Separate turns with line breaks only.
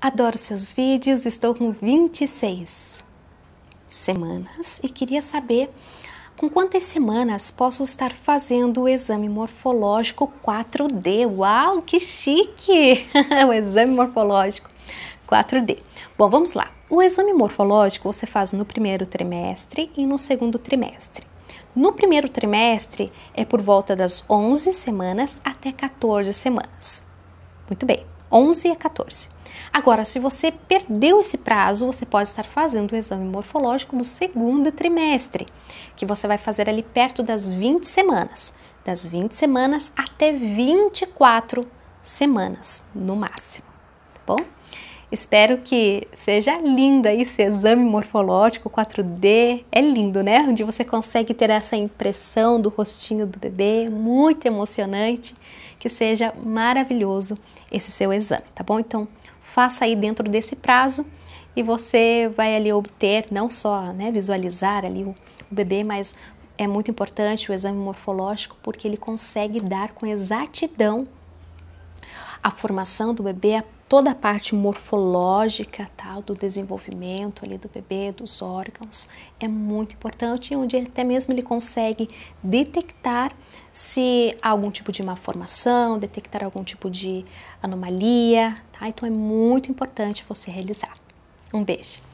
Adoro seus vídeos, estou com 26 semanas e queria saber com quantas semanas posso estar fazendo o exame morfológico 4D. Uau, que chique! o exame morfológico 4D. Bom, vamos lá. O exame morfológico você faz no primeiro trimestre e no segundo trimestre. No primeiro trimestre é por volta das 11 semanas até 14 semanas. Muito bem. 11 a 14. Agora, se você perdeu esse prazo, você pode estar fazendo o exame morfológico do segundo trimestre, que você vai fazer ali perto das 20 semanas, das 20 semanas até 24 semanas no máximo, tá bom? Espero que seja lindo aí esse exame morfológico 4D. É lindo, né? Onde você consegue ter essa impressão do rostinho do bebê, muito emocionante. Que seja maravilhoso esse seu exame, tá bom? Então, faça aí dentro desse prazo e você vai ali obter não só, né, visualizar ali o, o bebê, mas é muito importante o exame morfológico porque ele consegue dar com exatidão a formação do bebê, a toda a parte morfológica tá, do desenvolvimento ali do bebê, dos órgãos, é muito importante, onde ele, até mesmo ele consegue detectar se há algum tipo de malformação, detectar algum tipo de anomalia, tá? Então é muito importante você realizar. Um beijo!